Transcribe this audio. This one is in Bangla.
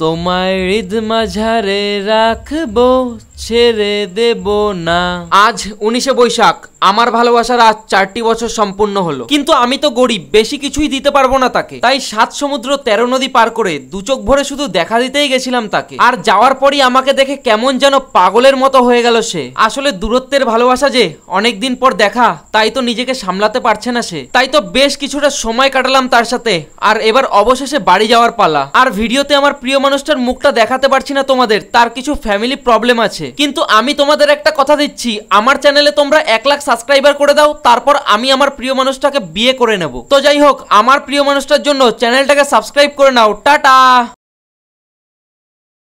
তোমায় হৃদ মাঝারে রাখবো ছেড়ে দেব না আজ উনিশে বৈশাখ আমার ভালোবাসার আজ চারটি বছর সম্পূর্ণ হলো কিন্তু আমি তো গরিব বেশি কিছুই দিতে পারবো না তাকে তাই সাত সমুদ্র তেরো নদী পার করে দুচোখ ভরে শুধু দেখা দিতেই গেছিলাম তাকে আর যাওয়ার পরই আমাকে দেখে কেমন যেন পাগলের মতো হয়ে গেল সে আসলে দূরত্বের ভালোবাসা যে অনেকদিন পর দেখা তাই তো নিজেকে সামলাতে পারছে না সে তাই তো বেশ কিছুটা সময় কাটালাম তার সাথে আর এবার অবশেষে বাড়ি যাওয়ার পালা আর ভিডিওতে আমার প্রিয় মানুষটার মুখটা দেখাতে পারছি না তোমাদের তার কিছু ফ্যামিলি প্রবলেম আছে কিন্তু আমি তোমাদের একটা কথা দিচ্ছি আমার চ্যানেলে তোমরা এক লাখ সাবস্ক্রাইবার করে দাও তারপর আমি আমার প্রিয় মানুষটাকে বিয়ে করে নেব তো যাই হোক আমার প্রিয় মানুষটার জন্য চ্যানেলটাকে সাবস্ক্রাইব করে নাও টাটা